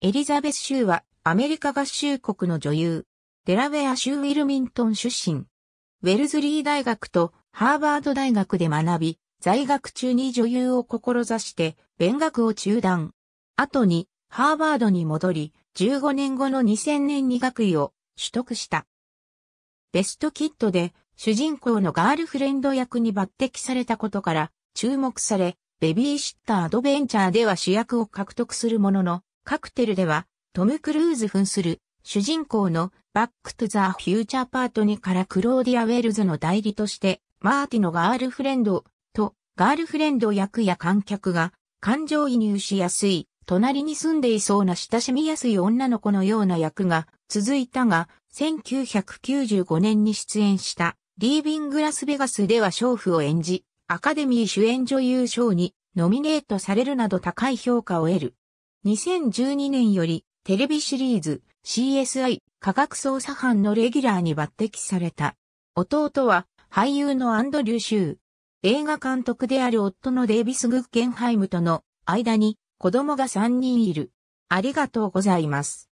エリザベス州はアメリカ合衆国の女優、デラウェア州ウィルミントン出身。ウェルズリー大学とハーバード大学で学び、在学中に女優を志して勉学を中断。後にハーバードに戻り、15年後の2000年に学位を取得した。ベストキットで主人公のガールフレンド役に抜擢されたことから注目され、ベビーシッターアドベンチャーでは主役を獲得するものの、カクテルでは、トム・クルーズ扮する主人公のバック・トゥ・ザ・フューチャーパート2からクローディア・ウェルズの代理として、マーティのガールフレンドとガールフレンド役や観客が感情移入しやすい、隣に住んでいそうな親しみやすい女の子のような役が続いたが、1995年に出演したリービング・ラスベガスでは娼婦を演じ、アカデミー主演女優賞にノミネートされるなど高い評価を得る。2012年よりテレビシリーズ CSI 科学捜査班のレギュラーに抜擢された。弟は俳優のアンドリュー・シュー。映画監督である夫のデイビス・グッケンハイムとの間に子供が3人いる。ありがとうございます。